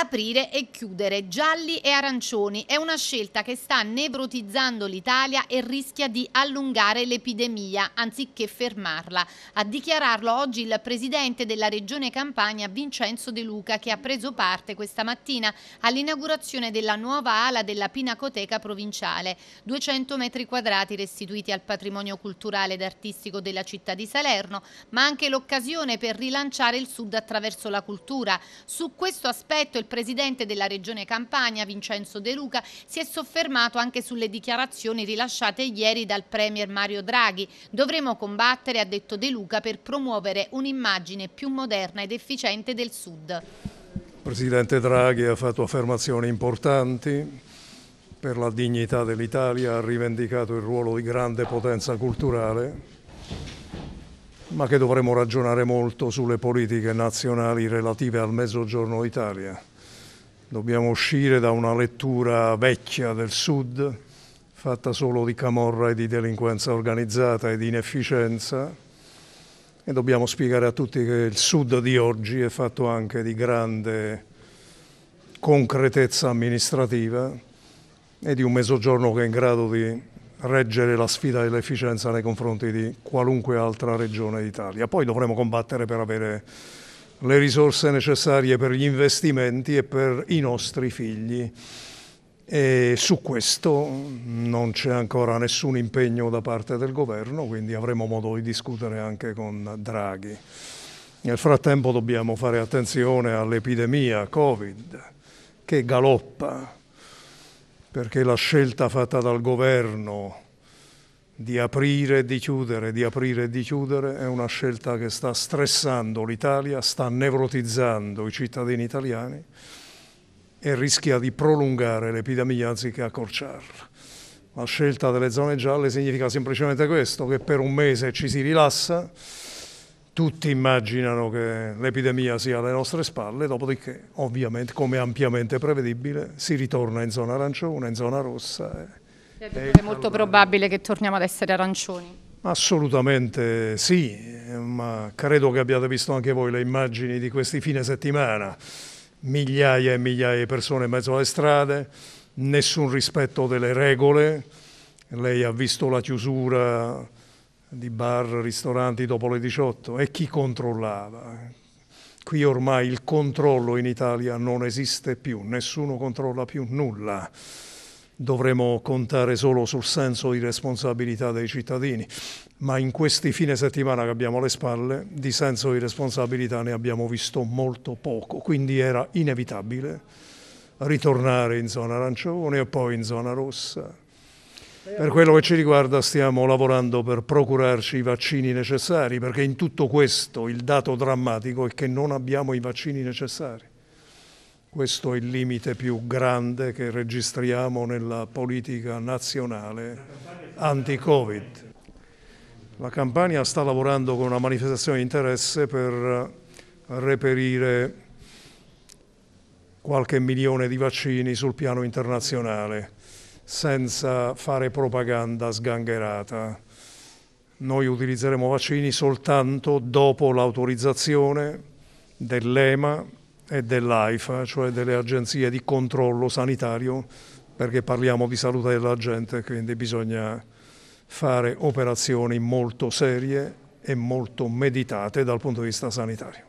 aprire e chiudere gialli e arancioni. È una scelta che sta nevrotizzando l'Italia e rischia di allungare l'epidemia anziché fermarla. A dichiararlo oggi il presidente della regione Campania Vincenzo De Luca che ha preso parte questa mattina all'inaugurazione della nuova ala della Pinacoteca provinciale. 200 metri quadrati restituiti al patrimonio culturale ed artistico della città di Salerno, ma anche l'occasione per rilanciare il sud attraverso la cultura. Su questo aspetto il presidente della Regione Campania, Vincenzo De Luca, si è soffermato anche sulle dichiarazioni rilasciate ieri dal Premier Mario Draghi. Dovremo combattere, ha detto De Luca, per promuovere un'immagine più moderna ed efficiente del Sud. Il presidente Draghi ha fatto affermazioni importanti per la dignità dell'Italia, ha rivendicato il ruolo di grande potenza culturale, ma che dovremo ragionare molto sulle politiche nazionali relative al Mezzogiorno d'Italia. Dobbiamo uscire da una lettura vecchia del Sud, fatta solo di camorra e di delinquenza organizzata e di inefficienza, e dobbiamo spiegare a tutti che il Sud di oggi è fatto anche di grande concretezza amministrativa e di un mezzogiorno che è in grado di reggere la sfida dell'efficienza nei confronti di qualunque altra regione d'Italia. Poi dovremo combattere per avere le risorse necessarie per gli investimenti e per i nostri figli. E su questo non c'è ancora nessun impegno da parte del governo, quindi avremo modo di discutere anche con Draghi. Nel frattempo dobbiamo fare attenzione all'epidemia Covid che galoppa, perché la scelta fatta dal governo di aprire e di chiudere, di aprire e di chiudere, è una scelta che sta stressando l'Italia, sta nevrotizzando i cittadini italiani e rischia di prolungare l'epidemia anziché accorciarla. La scelta delle zone gialle significa semplicemente questo, che per un mese ci si rilassa, tutti immaginano che l'epidemia sia alle nostre spalle, dopodiché ovviamente come ampiamente prevedibile si ritorna in zona arancione, in zona rossa. Eh, eh, è molto probabile che torniamo ad essere arancioni. Assolutamente sì, eh, ma credo che abbiate visto anche voi le immagini di questi fine settimana. Migliaia e migliaia di persone in mezzo alle strade, nessun rispetto delle regole. Lei ha visto la chiusura di bar, ristoranti dopo le 18 e chi controllava? Qui ormai il controllo in Italia non esiste più, nessuno controlla più nulla dovremo contare solo sul senso di responsabilità dei cittadini, ma in questi fine settimana che abbiamo alle spalle di senso di responsabilità ne abbiamo visto molto poco, quindi era inevitabile ritornare in zona arancione e poi in zona rossa. Per quello che ci riguarda stiamo lavorando per procurarci i vaccini necessari, perché in tutto questo il dato drammatico è che non abbiamo i vaccini necessari. Questo è il limite più grande che registriamo nella politica nazionale anti-Covid. La Campania sta lavorando con una manifestazione di interesse per reperire qualche milione di vaccini sul piano internazionale, senza fare propaganda sgangherata. Noi utilizzeremo vaccini soltanto dopo l'autorizzazione dell'EMA e dell'AIFA, cioè delle agenzie di controllo sanitario, perché parliamo di salute della gente, quindi bisogna fare operazioni molto serie e molto meditate dal punto di vista sanitario.